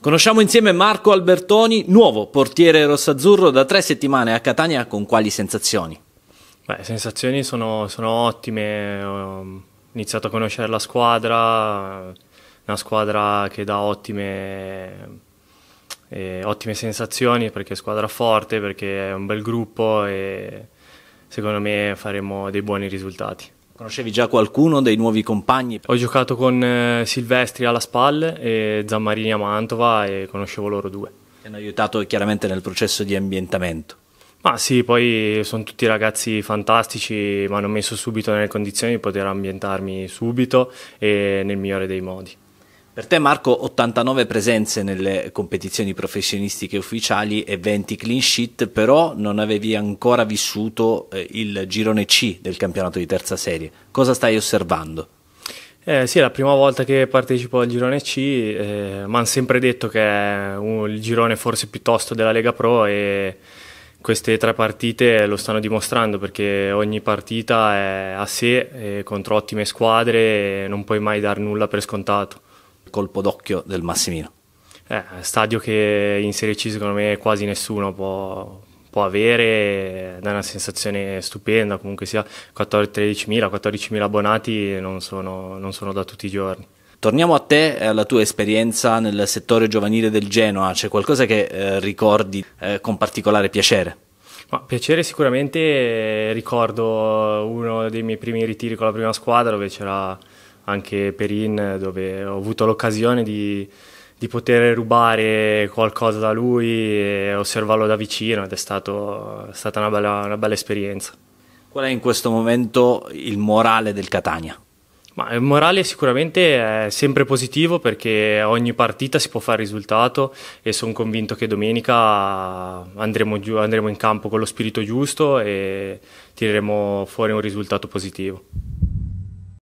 Conosciamo insieme Marco Albertoni, nuovo portiere rossazzurro da tre settimane a Catania, con quali sensazioni? Beh, sensazioni sono, sono ottime, ho iniziato a conoscere la squadra, una squadra che dà ottime, eh, ottime sensazioni perché è squadra forte, perché è un bel gruppo e secondo me faremo dei buoni risultati. Conoscevi già qualcuno dei nuovi compagni? Ho giocato con eh, Silvestri alla spalle e Zammarini a Mantova e conoscevo loro due. Ti hanno aiutato chiaramente nel processo di ambientamento. Ma sì, poi sono tutti ragazzi fantastici, mi hanno messo subito nelle condizioni di poter ambientarmi subito e nel migliore dei modi. Per te Marco 89 presenze nelle competizioni professionistiche ufficiali e 20 clean sheet, però non avevi ancora vissuto eh, il girone C del campionato di terza serie. Cosa stai osservando? Eh, sì, è la prima volta che partecipo al girone C, eh, mi hanno sempre detto che è un, il girone forse piuttosto della Lega Pro e queste tre partite lo stanno dimostrando perché ogni partita è a sé, contro ottime squadre e non puoi mai dar nulla per scontato colpo d'occhio del Massimino. Eh, stadio che in Serie C secondo me quasi nessuno può, può avere, dà una sensazione stupenda, comunque sia 14.000, 14.000 abbonati non sono, non sono da tutti i giorni. Torniamo a te e alla tua esperienza nel settore giovanile del Genoa, c'è qualcosa che eh, ricordi eh, con particolare piacere? Ma piacere sicuramente, eh, ricordo uno dei miei primi ritiri con la prima squadra dove c'era anche Perin, dove ho avuto l'occasione di, di poter rubare qualcosa da lui e osservarlo da vicino ed è, stato, è stata una bella, una bella, esperienza. Qual è in questo momento il morale del Catania? Ma il morale sicuramente è sempre positivo perché ogni partita si può fare risultato e sono convinto che domenica andremo, giù, andremo in campo con lo spirito giusto e tireremo fuori un risultato positivo.